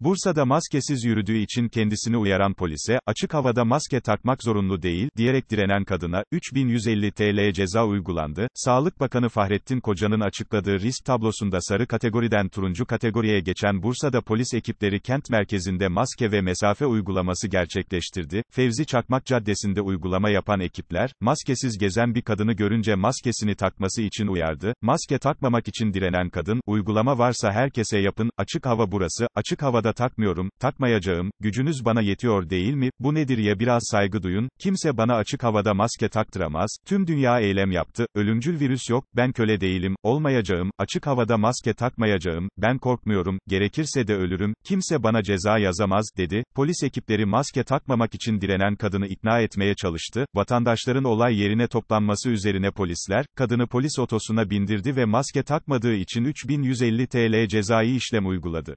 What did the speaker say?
Bursa'da maskesiz yürüdüğü için kendisini uyaran polise, açık havada maske takmak zorunlu değil, diyerek direnen kadına, 3150 TL ceza uygulandı. Sağlık Bakanı Fahrettin Koca'nın açıkladığı risk tablosunda sarı kategoriden turuncu kategoriye geçen Bursa'da polis ekipleri kent merkezinde maske ve mesafe uygulaması gerçekleştirdi. Fevzi Çakmak Caddesi'nde uygulama yapan ekipler, maskesiz gezen bir kadını görünce maskesini takması için uyardı. Maske takmamak için direnen kadın, uygulama varsa herkese yapın, açık hava burası, açık havada da takmıyorum, takmayacağım, gücünüz bana yetiyor değil mi, bu nedir ya biraz saygı duyun, kimse bana açık havada maske taktıramaz, tüm dünya eylem yaptı, ölümcül virüs yok, ben köle değilim, olmayacağım, açık havada maske takmayacağım, ben korkmuyorum, gerekirse de ölürüm, kimse bana ceza yazamaz, dedi, polis ekipleri maske takmamak için direnen kadını ikna etmeye çalıştı, vatandaşların olay yerine toplanması üzerine polisler, kadını polis otosuna bindirdi ve maske takmadığı için 3150 TL cezai işlem uyguladı.